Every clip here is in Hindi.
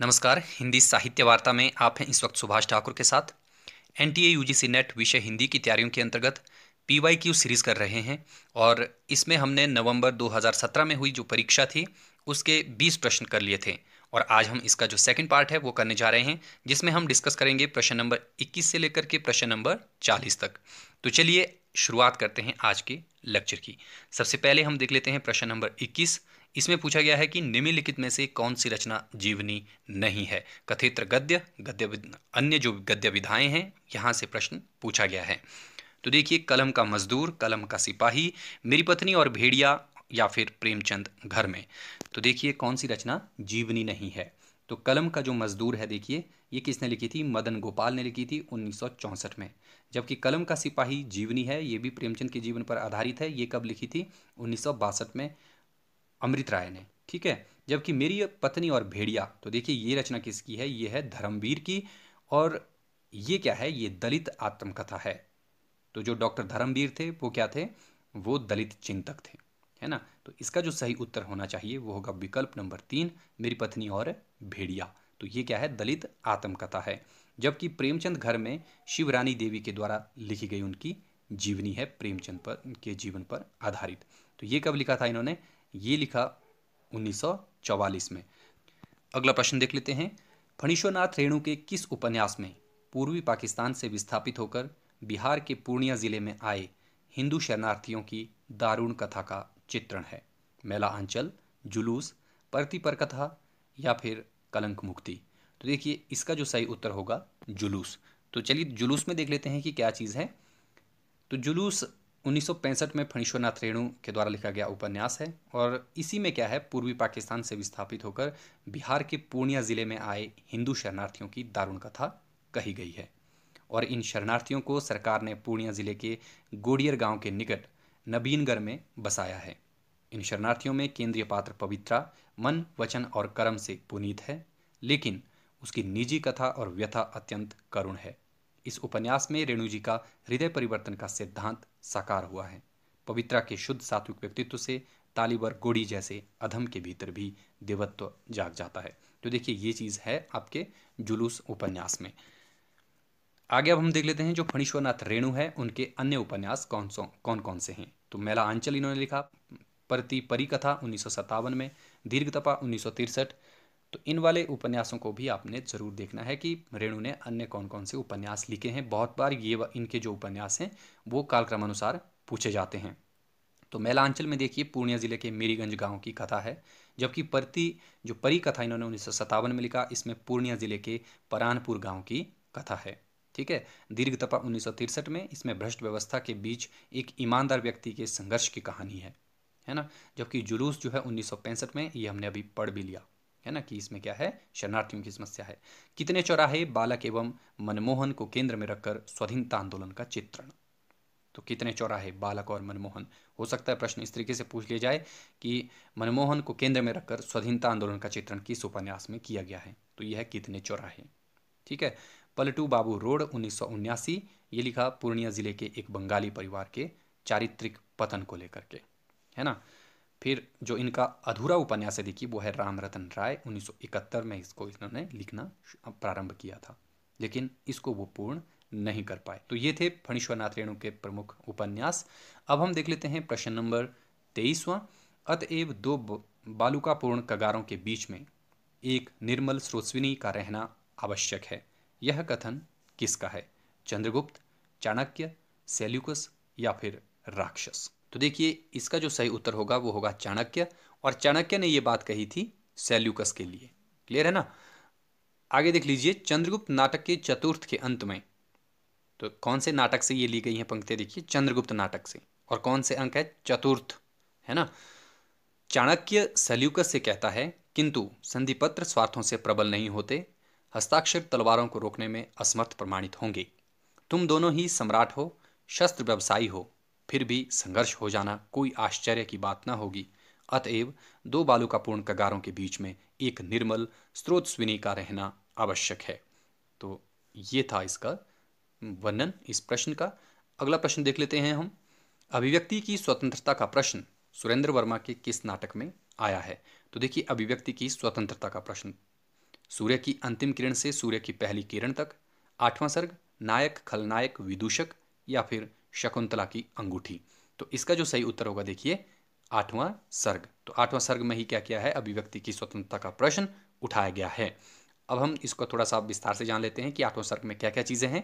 नमस्कार हिंदी साहित्य वार्ता में आप हैं इस वक्त सुभाष ठाकुर के साथ N T A U G C NET विषय हिंदी की तैयारियों के अंतर्गत पी वाई क्यू सीरीज़ कर रहे हैं और इसमें हमने नवंबर 2017 में हुई जो परीक्षा थी उसके 20 प्रश्न कर लिए थे और आज हम इसका जो सेकंड पार्ट है वो करने जा रहे हैं जिसमें हम डिस्कस करेंगे प्रश्न नंबर 21 से लेकर के प्रश्न नंबर 40 तक तो चलिए शुरुआत करते हैं आज के लेक्चर की सबसे पहले हम देख लेते हैं प्रश्न नंबर इक्कीस इसमें पूछा गया है कि निम्नलिखित में से कौन सी रचना जीवनी नहीं है कथित्र गद्य गद्य अन्य जो गद्य विधाएं हैं यहाँ से प्रश्न पूछा गया है तो देखिए कलम का मजदूर कलम का सिपाही मेरी पत्नी और भेड़िया या फिर प्रेमचंद घर में तो देखिए कौन सी रचना जीवनी नहीं है तो कलम का जो मजदूर है देखिए ये किसने लिखी थी मदन गोपाल ने लिखी थी उन्नीस में जबकि कलम का सिपाही जीवनी है ये भी प्रेमचंद के जीवन पर आधारित है ये कब लिखी थी उन्नीस में अमृत राय ने ठीक है जबकि मेरी पत्नी और भेड़िया तो देखिए ये रचना किसकी है ये है धर्मवीर की और ये क्या है ये दलित आत्मकथा है तो जो डॉक्टर धर्मवीर थे वो क्या थे वो दलित चिंतक थे है ना तो इसका जो सही उत्तर होना चाहिए वो होगा विकल्प नंबर तीन मेरी पत्नी और भेड़िया तो ये क्या है दलित आत्मकथा है जबकि प्रेमचंद घर में शिवरानी देवी के द्वारा लिखी गई उनकी जीवनी है प्रेमचंद पर के जीवन पर आधारित तो ये कब लिखा था इन्होंने ये लिखा 1944 में अगला प्रश्न देख लेते हैं फणीश्वरनाथ रेणु के किस उपन्यास में पूर्वी पाकिस्तान से विस्थापित होकर बिहार के पूर्णिया जिले में आए हिंदू शरणार्थियों की दारुण कथा का चित्रण है मेला आंचल जुलूस परती पर कथा या फिर कलंक मुक्ति तो देखिए इसका जो सही उत्तर होगा जुलूस तो चलिए जुलूस में देख लेते हैं कि क्या चीज़ है तो जुलूस 1965 में फणीश्वरनाथ रेणु के द्वारा लिखा गया उपन्यास है और इसी में क्या है पूर्वी पाकिस्तान से विस्थापित होकर बिहार के पूर्णिया ज़िले में आए हिंदू शरणार्थियों की दारुण कथा कही गई है और इन शरणार्थियों को सरकार ने पूर्णिया ज़िले के गोडियर गांव के निकट नबीनगढ़ में बसाया है इन शरणार्थियों में केंद्रीय पात्र पवित्रा मन वचन और कर्म से पुनीत है लेकिन उसकी निजी कथा और व्यथा अत्यंत करुण है इस उपन्यास में रेणु जी का हृदय परिवर्तन का सिद्धांत साकार हुआ है पवित्रा के शुद्ध सात्विक व्यक्तित्व से तालीबर गोड़ी जैसे अधम के भीतर भी देवत्व जाग जाता है तो देखिए ये चीज़ है आपके जुलूस उपन्यास में आगे अब हम देख लेते हैं जो फणीश्वरनाथ रेणु है उनके अन्य उपन्यास कौन सौ कौन कौन से हैं तो मेला आंचल इन्होंने लिखा प्रति परिकथा उन्नीस में दीर्घ तपा उन्नीस तो इन वाले उपन्यासों को भी आपने ज़रूर देखना है कि रेणु ने अन्य कौन कौन से उपन्यास लिखे हैं बहुत बार ये इनके जो उपन्यास हैं वो कालक्रमानुसार पूछे जाते हैं तो मैलांचल में देखिए पूर्णिया ज़िले के मीरीगंज गांव की कथा है जबकि परती जो परी कथा इन्होंने उन्नीस में लिखा इसमें पूर्णिया ज़िले के परानपुर गाँव की कथा है ठीक है दीर्घ तपा उन्नीस में इसमें भ्रष्ट व्यवस्था के बीच एक ईमानदार व्यक्ति के संघर्ष की कहानी है है ना जबकि जुलूस जो है उन्नीस में ये हमने अभी पढ़ भी लिया है ना कि इसमें क्या है शरणार्थियों की समस्या है कितने चौराहे बालक एवं मनमोहन को केंद्र में रखकर स्वाधीनता आंदोलन का चित्रण तो कितने चौराहे बालक और मनमोहन हो सकता है प्रश्न इस तरीके से पूछ लिया जाए कि मनमोहन को केंद्र में रखकर स्वाधीनता आंदोलन का चित्रण किस उपन्यास में किया गया है तो यह है कितने चौराहे ठीक है पलटू बाबू रोड उन्नीस ये लिखा पूर्णिया जिले के एक बंगाली परिवार के चारित्रिक पतन को लेकर के है ना फिर जो इनका अधूरा उपन्यास यदि की वो है राम रतन राय 1971 में इसको इन्होंने लिखना प्रारंभ किया था लेकिन इसको वो पूर्ण नहीं कर पाए तो ये थे फणीश्वरनाथ रेणु के प्रमुख उपन्यास अब हम देख लेते हैं प्रश्न नंबर तेईसवां अतएव दो बालुकापूर्ण कगारों के बीच में एक निर्मल स्रोस्विनी का रहना आवश्यक है यह कथन किसका है चंद्रगुप्त चाणक्य सेल्युकस या फिर राक्षस तो देखिए इसका जो सही उत्तर होगा वो होगा चाणक्य और चाणक्य ने ये बात कही थी सेल्यूकस के लिए क्लियर है ना आगे देख लीजिए चंद्रगुप्त नाटक के चतुर्थ के अंत में तो कौन से नाटक से ये ली गई है पंक्तियाँ देखिए चंद्रगुप्त नाटक से और कौन से अंक है चतुर्थ है ना चाणक्य सल्यूकस से कहता है किंतु संधिपत्र स्वार्थों से प्रबल नहीं होते हस्ताक्षर तलवारों को रोकने में असमर्थ प्रमाणित होंगे तुम दोनों ही सम्राट हो शस्त्र व्यवसायी हो फिर भी संघर्ष हो जाना कोई आश्चर्य की बात न होगी अतएव दो बालुकापूर्ण कगारों के बीच में एक निर्मल स्विनी का रहना आवश्यक है तो ये था इसका वर्णन इस प्रश्न का अगला प्रश्न देख लेते हैं हम अभिव्यक्ति की स्वतंत्रता का प्रश्न सुरेंद्र वर्मा के किस नाटक में आया है तो देखिए अभिव्यक्ति की स्वतंत्रता का प्रश्न सूर्य की अंतिम किरण से सूर्य की पहली किरण तक आठवां सर्ग नायक खलनायक विदूषक या फिर शकुंतला की अंगूठी तो इसका जो सही उत्तर होगा देखिए आठवां सर्ग तो आठवां सर्ग में ही क्या किया है अभिव्यक्ति की स्वतंत्रता का प्रश्न उठाया गया है अब हम इसको थोड़ा सा विस्तार से जान लेते हैं कि आठवां सर्ग में क्या क्या चीज़ें हैं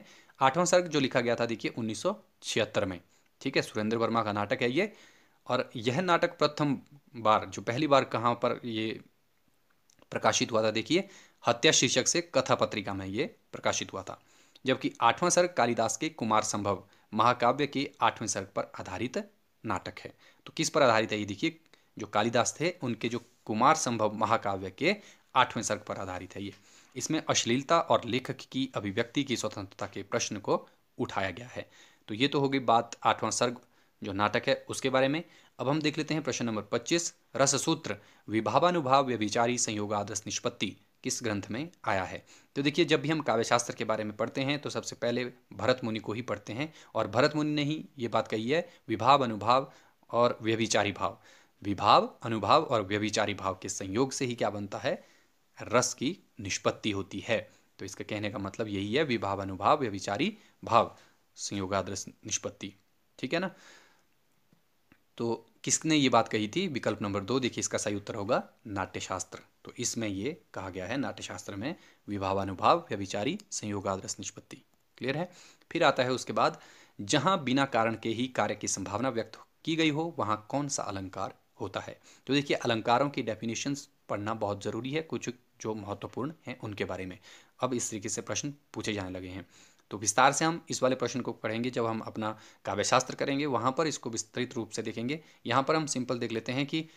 आठवां सर्ग जो लिखा गया था देखिए उन्नीस में ठीक है सुरेंद्र वर्मा का नाटक है ये और यह नाटक प्रथम बार जो पहली बार कहाँ पर ये प्रकाशित हुआ था देखिए हत्या शीर्षक से कथा पत्रिका में ये प्रकाशित हुआ था जबकि आठवां सर्ग कालिदास के कुमार संभव महाकाव्य के आठवें सर्ग पर आधारित नाटक है तो किस पर आधारित है ये देखिए जो कालिदास थे उनके जो कुमार संभव महाकाव्य के आठवें सर्ग पर आधारित है ये इसमें अश्लीलता और लेखक की अभिव्यक्ति की स्वतंत्रता के प्रश्न को उठाया गया है तो ये तो होगी बात आठवां सर्ग जो नाटक है उसके बारे में अब हम देख लेते हैं प्रश्न नंबर 25 रससूत्र विभावानुभाव व्यभिचारी संयोगादर्श निष्पत्ति किस ग्रंथ में आया है तो देखिए जब भी हम काव्यशास्त्र के बारे में पढ़ते हैं तो सबसे पहले भरत मुनि को ही पढ़ते हैं और भरत मुनि ने ही ये बात कही है विभाव अनुभाव और व्यभिचारी भाव विभाव अनुभाव और व्यभिचारी भाव के संयोग से ही क्या बनता है रस की निष्पत्ति होती है तो इसका कहने का मतलब यही है विभाव अनुभाव व्यभिचारी भाव संयोगादृश निष्पत्ति ठीक है ना तो किसने ये बात कही थी विकल्प नंबर दो देखिए इसका सही उत्तर होगा नाट्यशास्त्र तो इसमें ये कहा गया है नाट्यशास्त्र में विभावानुभाव व्यभिचारी संयोगाद निष्पत्ति क्लियर है फिर आता है उसके बाद जहाँ बिना कारण के ही कार्य की संभावना व्यक्त की गई हो वहाँ कौन सा अलंकार होता है तो देखिए अलंकारों की डेफिनेशंस पढ़ना बहुत ज़रूरी है कुछ जो महत्वपूर्ण हैं उनके बारे में अब इस तरीके से प्रश्न पूछे जाने लगे हैं तो विस्तार से हम इस वाले प्रश्न को पढ़ेंगे जब हम अपना काव्यशास्त्र करेंगे वहाँ पर इसको विस्तृत रूप से देखेंगे यहाँ पर हम सिंपल देख लेते हैं कि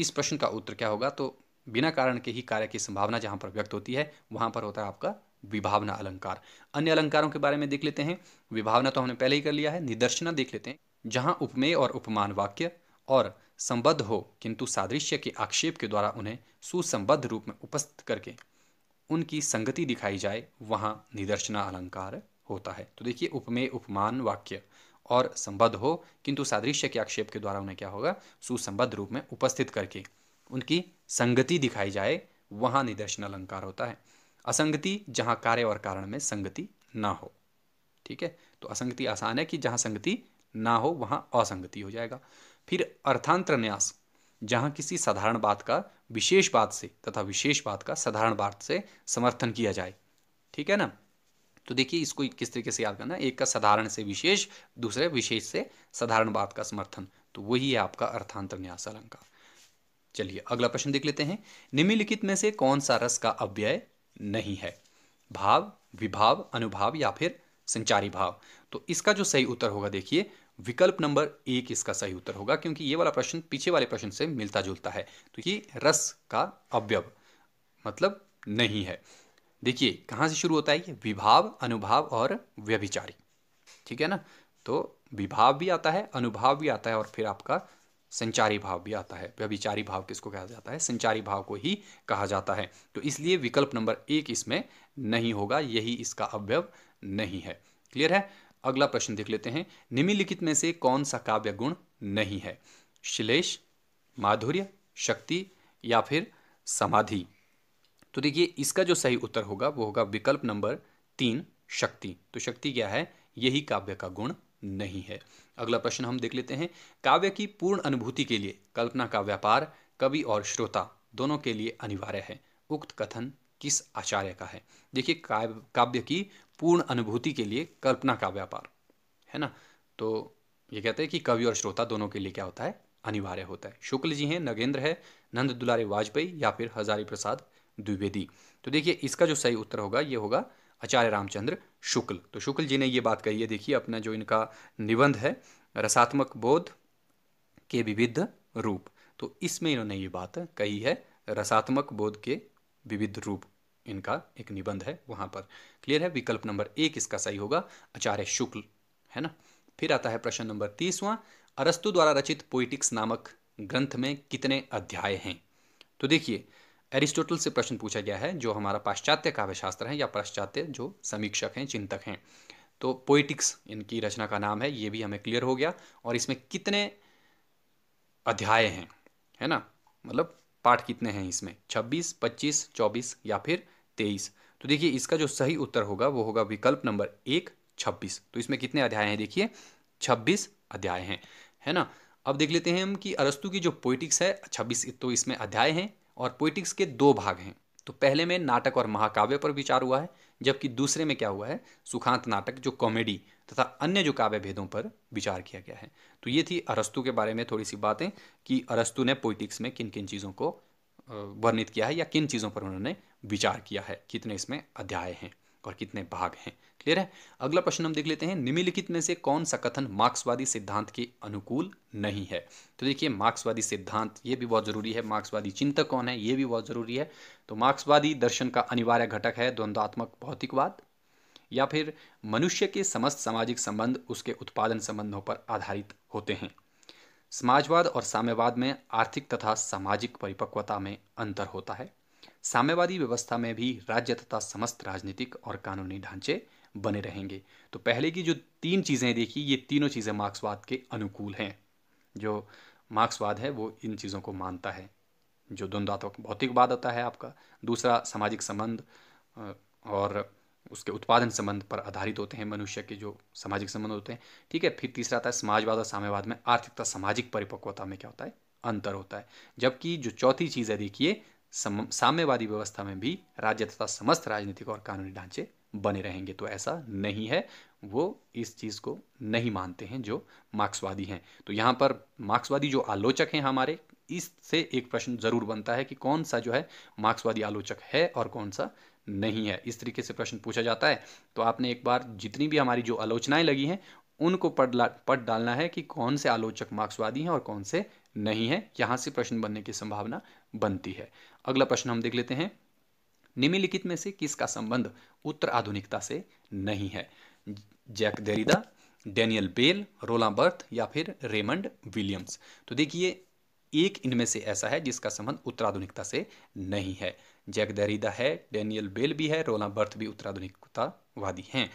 इस प्रश्न का उत्तर क्या होगा तो बिना कारण के ही कार्य की संभावना जहाँ पर व्यक्त होती है वहाँ पर होता है आपका विभावना अलंकार अन्य अलंकारों के बारे में देख लेते हैं विभावना तो हमने पहले ही कर लिया है निदर्शना देख लेते हैं जहाँ उपमेय और उपमान वाक्य और संबद्ध हो किंतु सादृश्य के आक्षेप के द्वारा उन्हें सुसंबद्ध रूप में उपस्थित करके उनकी संगति दिखाई जाए वहाँ निदर्शना अलंकार होता है तो देखिए उपमेय उपमान वाक्य और संबद्ध हो किंतु सादृश्य के आक्षेप के द्वारा उन्हें क्या होगा सुसंबद्ध रूप में उपस्थित करके उनकी संगति दिखाई जाए वहां निदर्शन अलंकार होता है असंगति जहां कार्य और कारण में संगति ना हो ठीक है तो असंगति आसान है कि जहां संगति ना हो वहां असंगति हो जाएगा फिर अर्थांतर न्यास जहां किसी साधारण बात का विशेष बात से तथा विशेष बात का साधारण बात से समर्थन किया जाए ठीक है ना तो देखिए इसको किस तरीके से याद करना एक का साधारण से विशेष दूसरे विशेष से साधारण बात का समर्थन तो वही है आपका अर्थांतर न्यास अलंकार चलिए अगला प्रश्न देख लेते हैं निम्नलिखित में से कौन सा रस का अव्यय नहीं है भाव विभाव अनुभाव या फिर संचारी भाव तो इसका जो सही उत्तर होगा देखिए विकल्प नंबर एक इसका सही उत्तर होगा क्योंकि ये वाला प्रश्न पीछे वाले प्रश्न से मिलता जुलता है तो ये रस का अव्यव मतलब नहीं है देखिए कहाँ से शुरू होता है ये विभाव अनुभाव और व्यभिचारी ठीक है ना तो विभाव भी आता है अनुभाव भी आता है और फिर आपका संचारी भाव भी आता है व्यभिचारी भाव किसको कहा जाता है संचारी भाव को ही कहा जाता है तो इसलिए विकल्प नंबर एक इसमें नहीं होगा यही इसका अवयव नहीं है क्लियर है अगला प्रश्न देख लेते हैं निम्नलिखित में से कौन सा काव्य गुण नहीं है श्लेष माधुर्य शक्ति या फिर समाधि तो देखिए इसका जो सही उत्तर होगा वो होगा विकल्प नंबर तीन शक्ति तो शक्ति क्या है यही काव्य का गुण नहीं है अगला प्रश्न हम देख लेते हैं काव्य की पूर्ण अनुभूति के लिए कल्पना का व्यापार कवि और श्रोता दोनों के लिए अनिवार्य है उक्त कथन किस आचार्य का है देखिए काव्य की पूर्ण अनुभूति के लिए कल्पना का व्यापार है ना तो ये कहते हैं कि कवि और श्रोता दोनों के लिए क्या होता है अनिवार्य होता है शुक्ल जी हैं नगेंद्र है नंद दुलारी वाजपेयी या फिर हजारी प्रसाद द्विवेदी तो देखिए इसका जो सही उत्तर होगा ये होगा आचार्य रामचंद्र शुक्ल तो शुक्ल जी ने ये बात कही है देखिए अपना जो इनका निबंध है रसात्मक बोध के विविध रूप तो इसमें इन्होंने ये बात कही है रसात्मक बोध के विविध रूप इनका एक निबंध है वहां पर क्लियर है विकल्प नंबर एक इसका सही होगा आचार्य शुक्ल है ना फिर आता है प्रश्न नंबर तीसवा अरस्तु द्वारा रचित पोइटिक्स नामक ग्रंथ में कितने अध्याय हैं तो देखिए एरिस्टोटल से प्रश्न पूछा गया है जो हमारा पाश्चात्य काव्यशास्त्र है या पाश्चात्य जो समीक्षक हैं चिंतक हैं तो पोइटिक्स इनकी रचना का नाम है ये भी हमें क्लियर हो गया और इसमें कितने अध्याय हैं है ना मतलब पाठ कितने हैं इसमें 26, 25, 24 या फिर 23 तो देखिए इसका जो सही उत्तर होगा वो होगा विकल्प नंबर एक 26 तो इसमें कितने अध्याय हैं देखिए 26 अध्याय हैं है ना अब देख लेते हैं हम कि अरस्तु की जो पोइटिक्स है 26 तो इसमें अध्याय हैं और पोइटिक्स के दो भाग हैं तो पहले में नाटक और महाकाव्य पर विचार हुआ है जबकि दूसरे में क्या हुआ है सुखांत नाटक जो कॉमेडी तथा अन्य जो काव्य भेदों पर विचार किया गया है तो ये थी अरस्तु के बारे में थोड़ी सी बातें कि अरस्तु ने पोइटिक्स में किन किन चीज़ों को वर्णित किया है या किन चीज़ों पर उन्होंने विचार किया है कितने इसमें अध्याय हैं और कितने भाग हैं क्लियर है अगला प्रश्न हम देख लेते हैं निम्नलिखित में से कौन सा कथन मार्क्सवादी सिद्धांत के अनुकूल नहीं है तो देखिए मार्क्सवादी सिद्धांत ये भी बहुत जरूरी है मार्क्सवादी चिंतक कौन है ये भी बहुत जरूरी है तो मार्क्सवादी दर्शन का अनिवार्य घटक है द्वंद्वात्मक भौतिकवाद या फिर मनुष्य के समस्त सामाजिक संबंध उसके उत्पादन संबंधों पर आधारित होते हैं समाजवाद और साम्यवाद में आर्थिक तथा सामाजिक परिपक्वता में अंतर होता है साम्यवादी व्यवस्था में भी राज्य तथा समस्त राजनीतिक और कानूनी ढांचे बने रहेंगे तो पहले की जो तीन चीज़ें देखी ये तीनों चीज़ें मार्क्सवाद के अनुकूल हैं जो मार्क्सवाद है वो इन चीज़ों को मानता है जो द्वंद्वात्मक भौतिकवाद होता है आपका दूसरा सामाजिक संबंध और उसके उत्पादन संबंध पर आधारित होते हैं मनुष्य के जो सामाजिक संबंध होते हैं ठीक है फिर तीसरा आता है समाजवाद और साम्यवाद में आर्थिकता सामाजिक परिपक्वता में क्या होता है अंतर होता है जबकि जो चौथी चीज़ है देखिए साम्यवादी व्यवस्था में भी राज्य तथा समस्त राजनीतिक और कानूनी ढांचे बने रहेंगे तो ऐसा नहीं है वो इस चीज़ को नहीं मानते हैं जो मार्क्सवादी हैं तो यहाँ पर मार्क्सवादी जो आलोचक हैं हमारे इससे एक प्रश्न ज़रूर बनता है कि कौन सा जो है मार्क्सवादी आलोचक है और कौन सा नहीं है इस तरीके से प्रश्न पूछा जाता है तो आपने एक बार जितनी भी हमारी जो आलोचनाएं लगी हैं उनको पढ़ पढ़ डालना है कि कौन से आलोचक मार्क्सवादी हैं और कौन से नहीं है यहां से प्रश्न बनने की संभावना बनती है अगला प्रश्न हम देख लेते हैं निम्नलिखित में से किसका संबंध उत्तर आधुनिकता से नहीं है जैक देरिदा डेनियल बेल रोला बर्थ या फिर रेमंड विलियम्स तो देखिए एक इनमें से ऐसा है जिसका संबंध उत्तराधुनिकता से नहीं है जैक दरीदा है डेनियल बेल भी है रोला बर्थ भी उत्तराधुनिकतावादी हैं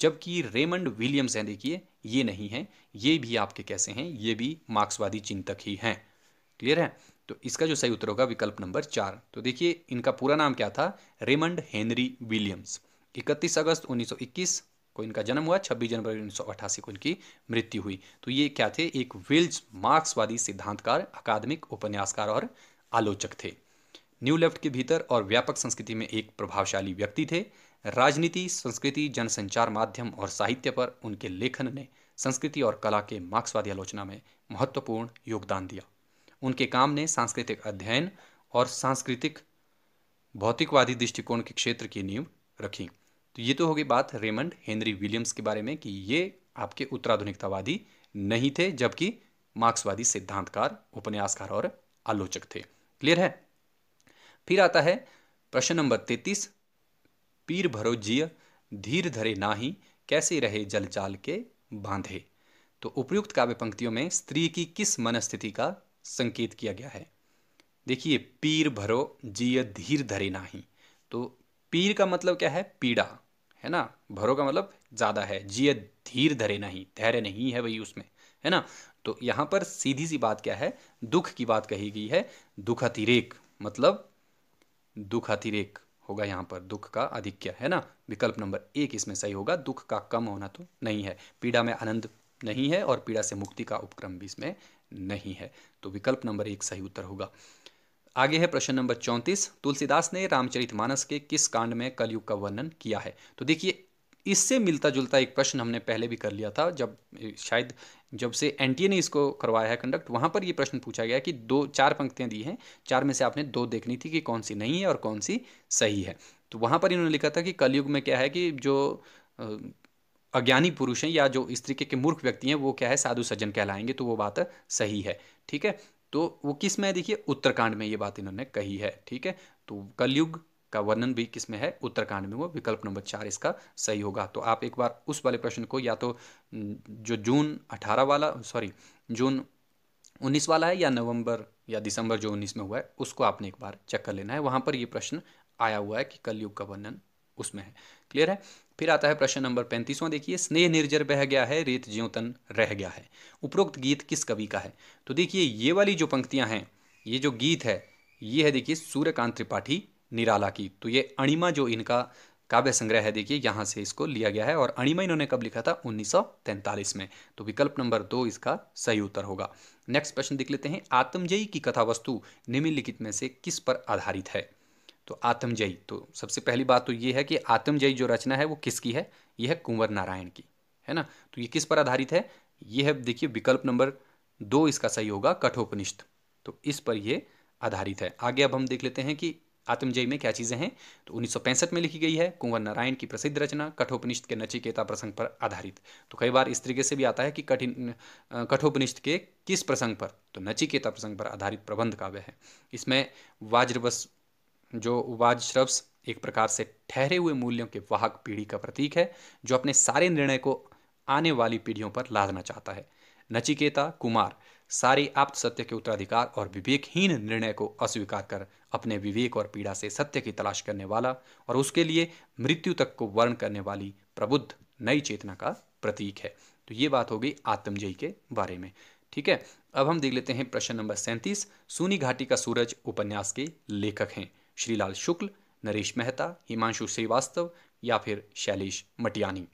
जबकि रेमंड विलियम्स हैं देखिए ये नहीं है ये भी आपके कैसे हैं ये भी मार्क्सवादी चिंतक ही हैं क्लियर है तो इसका जो सही उत्तर होगा विकल्प नंबर चार तो देखिए इनका पूरा नाम क्या था रेमंड हेनरी विलियम्स इकतीस अगस्त 1921 को इनका जन्म हुआ 26 जनवरी उन्नीस को इनकी मृत्यु हुई तो ये क्या थे एक विल्स मार्क्सवादी सिद्धांतकार अकादमिक उपन्यासकार और आलोचक थे न्यू लेफ्ट के भीतर और व्यापक संस्कृति में एक प्रभावशाली व्यक्ति थे राजनीति संस्कृति जनसंचार माध्यम और साहित्य पर उनके लेखन ने संस्कृति और कला के मार्क्सवादी आलोचना में महत्वपूर्ण योगदान दिया उनके काम ने सांस्कृतिक अध्ययन और सांस्कृतिक भौतिकवादी दृष्टिकोण के क्षेत्र की नींव रखी तो ये तो होगी बात रेमंड हेनरी विलियम्स के बारे में कि ये आपके उत्तराधुनिकतावादी नहीं थे जबकि मार्क्सवादी सिद्धांतकार उपन्यासकार और आलोचक थे क्लियर है फिर आता है प्रश्न नंबर तैतीस पीर भरोजीय धीर धरे नाही कैसे रहे जलचाल के बांधे तो उपयुक्त काव्य पंक्तियों में स्त्री की किस मनस्थिति का संकेत किया गया है देखिए पीर भरो जिय धीर धरे नाही तो पीर का मतलब क्या है पीड़ा है ना भरो का मतलब ज़्यादा है जिय धीर धरे नहीं धैर्य नहीं है वही उसमें है ना तो यहाँ पर सीधी सी बात क्या है दुख की बात कही गई है दुख अतिरेक मतलब दुख अतिरेक होगा यहां पर दुख का अधिक्य है ना विकल्प नंबर एक इसमें सही होगा दुख का कम होना तो नहीं है पीड़ा में आनंद नहीं है और पीड़ा से मुक्ति का उपक्रम भी इसमें नहीं है तो विकल्प नंबर एक सही उत्तर होगा आगे है प्रश्न नंबर चौंतीस तुलसीदास ने रामचरितमानस के किस कांड में कलयुग का वर्णन किया है तो देखिए इससे मिलता जुलता एक प्रश्न हमने पहले भी कर लिया था जब शायद जब से एनटीए ने e इसको करवाया है कंडक्ट वहां पर यह प्रश्न पूछा गया कि दो चार पंक्तियां दी हैं चार में से आपने दो देखनी थी कि कौन सी नहीं है और कौन सी सही है तो वहां पर इन्होंने लिखा था कि कलयुग में क्या है कि जो अज्ञानी पुरुष हैं या जो इस तरीके के मूर्ख व्यक्ति हैं वो क्या है साधु सज्जन कहलाएंगे तो वो बात सही है ठीक है तो वो किस में देखिए उत्तरकांड में ये बात इन्होंने कही है ठीक है तो कलयुग का वर्णन भी किसमें है उत्तरकांड में वो विकल्प नंबर चार इसका सही होगा तो आप एक बार उस वाले प्रश्न को या तो जो जून अठारह वाला सॉरी जून उन्नीस वाला है या नवंबर या दिसंबर जो उन्नीस में हुआ है उसको आपने एक बार चेक कर लेना है वहां पर ये प्रश्न आया हुआ है कि कलयुग का वर्णन उसमें है क्लियर है फिर आता है प्रश्न नंबर पैंतीसवां देखिए स्नेह निर्जर बह गया है रेत ज्योतन रह गया है उपरोक्त गीत किस कवि का है तो देखिए ये वाली जो पंक्तियां हैं ये जो गीत है ये है देखिए सूर्यकांत त्रिपाठी निराला की तो ये अणिमा जो इनका काव्य संग्रह है देखिए यहाँ से इसको लिया गया है और अणिमा इन्होंने कब लिखा था 1943 में तो विकल्प नंबर दो इसका सही उत्तर होगा नेक्स्ट प्रश्न देख लेते हैं आत्मजयी की कथा वस्तु निम्नलिखित में से किस पर आधारित है तो आत्मजयी तो सबसे पहली बात तो ये है कि आत्मजयी जो रचना है वो किसकी है यह है कुंवर नारायण की है ना तो ये किस पर आधारित है ये है देखिए विकल्प नंबर दो इसका सही होगा कठोपनिष्ठ तो इस पर यह आधारित है आगे अब हम देख लेते हैं कि आत्मजयी में क्या चीज़ें हैं तो उन्नीस में लिखी गई है कुंवर नारायण की प्रसिद्ध रचना कठोपनिष्ठ के नचिकेता प्रसंग पर आधारित तो कई बार इस तरीके से भी आता है कि कठिन कठोपनिष्ठ के किस प्रसंग पर तो नचिकेता प्रसंग पर आधारित प्रबंध काव्य है इसमें वाज्रवस जो वाज श्रब्स एक प्रकार से ठहरे हुए मूल्यों के वाहक पीढ़ी का प्रतीक है जो अपने सारे निर्णय को आने वाली पीढ़ियों पर लादना चाहता है नचिकेता कुमार सारे आप सत्य के उत्तराधिकार और विवेकहीन निर्णय को अस्वीकार कर अपने विवेक और पीड़ा से सत्य की तलाश करने वाला और उसके लिए मृत्यु तक को वर्ण करने वाली प्रबुद्ध नई चेतना का प्रतीक है तो ये बात हो गई आत्मजयी के बारे में ठीक है अब हम देख लेते हैं प्रश्न नंबर सैंतीस सूनी घाटी का सूरज उपन्यास के लेखक हैं श्रीलाल शुक्ल नरेश मेहता हिमांशु श्रीवास्तव या फिर शैलेश मटियानी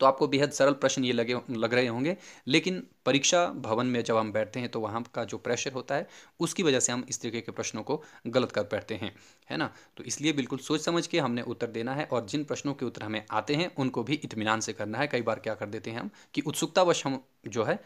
तो आपको बेहद सरल प्रश्न ये लगे लग रहे होंगे लेकिन परीक्षा भवन में जब हम बैठते हैं तो वहाँ का जो प्रेशर होता है उसकी वजह से हम इस तरीके के प्रश्नों को गलत कर बैठते हैं है ना तो इसलिए बिल्कुल सोच समझ के हमने उत्तर देना है और जिन प्रश्नों के उत्तर हमें आते हैं उनको भी इतमान से करना है कई बार क्या कर देते हैं हम कि उत्सुकतावश हम जो है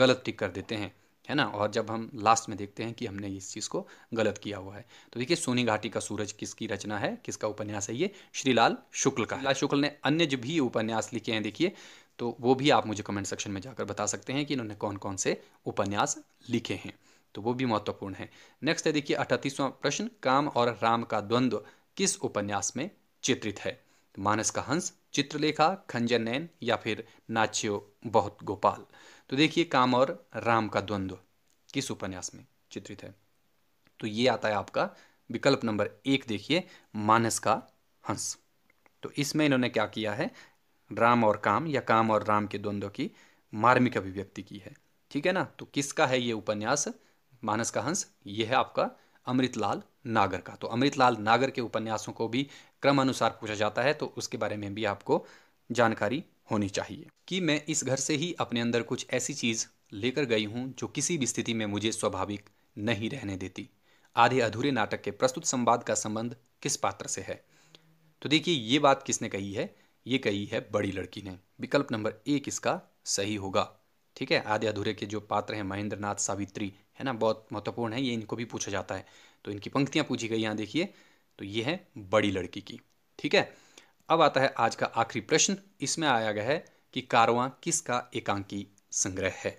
गलत टिक कर देते हैं है ना और जब हम लास्ट में देखते हैं कि हमने इस चीज़ को गलत किया हुआ है तो देखिए सोनी घाटी का सूरज किसकी रचना है किसका उपन्यास है ये श्रीलाल शुक्ल का श्रीलाल शुक्ल ने अन्य जो भी उपन्यास लिखे हैं देखिए तो वो भी आप मुझे कमेंट सेक्शन में जाकर बता सकते हैं कि इन्होंने कौन कौन से उपन्यास लिखे हैं तो वो भी महत्वपूर्ण है नेक्स्ट है देखिए अठतीसवां प्रश्न काम और राम का द्वंद्व किस उपन्यास में चित्रित है तो मानस का हंस चित्रलेखा खंजन नैन या फिर नाच्यो बहुत गोपाल तो देखिए काम और राम का द्वंद्व किस उपन्यास में चित्रित है तो ये आता है आपका विकल्प नंबर एक देखिए मानस का हंस तो इसमें इन्होंने क्या किया है राम और काम या काम और राम के द्वंद्व की मार्मिक अभिव्यक्ति की है ठीक है ना तो किसका है ये उपन्यास मानस का हंस ये है आपका अमृतलाल नागर का तो अमृतलाल नागर के उपन्यासों को भी क्रम अनुसार पूछा जाता है तो उसके बारे में भी आपको जानकारी होनी चाहिए कि मैं इस घर से ही अपने अंदर कुछ ऐसी चीज़ लेकर गई हूँ जो किसी भी स्थिति में मुझे स्वाभाविक नहीं रहने देती आधे अधूरे नाटक के प्रस्तुत संवाद का संबंध किस पात्र से है तो देखिए ये बात किसने कही है ये कही है बड़ी लड़की ने विकल्प नंबर एक इसका सही होगा ठीक है आधे अधूरे के जो पात्र हैं महेंद्र नाथ सावित्री है ना बहुत महत्वपूर्ण है ये इनको भी पूछा जाता है तो इनकी पंक्तियाँ पूछी गई यहाँ देखिए तो ये है बड़ी लड़की की ठीक है अब आता है आज का आखिरी प्रश्न इसमें आया गया है कि कारवां किसका एकांकी संग्रह है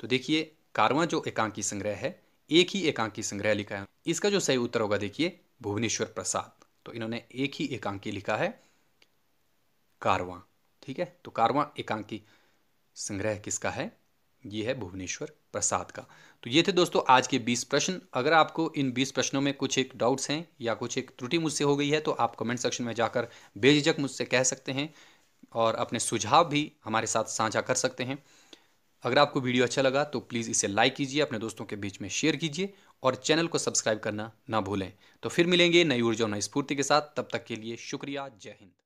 तो देखिए कारवा जो एकांकी संग्रह है एक ही एकांकी संग्रह लिखा है इसका जो सही उत्तर होगा देखिए भुवनेश्वर प्रसाद तो इन्होंने एक ही एकांकी लिखा है कारवा ठीक है तो कारवा एकांकी संग्रह किसका है ये है भुवनेश्वर प्रसाद का तो ये थे दोस्तों आज के 20 प्रश्न अगर आपको इन 20 प्रश्नों में कुछ एक डाउट्स हैं या कुछ एक त्रुटि मुझसे हो गई है तो आप कमेंट सेक्शन में जाकर बेझिझक मुझसे कह सकते हैं और अपने सुझाव भी हमारे साथ साझा कर सकते हैं अगर आपको वीडियो अच्छा लगा तो प्लीज़ इसे लाइक कीजिए अपने दोस्तों के बीच में शेयर कीजिए और चैनल को सब्सक्राइब करना ना भूलें तो फिर मिलेंगे नई ऊर्जा और नई स्फूर्ति के साथ तब तक के लिए शुक्रिया जय हिंद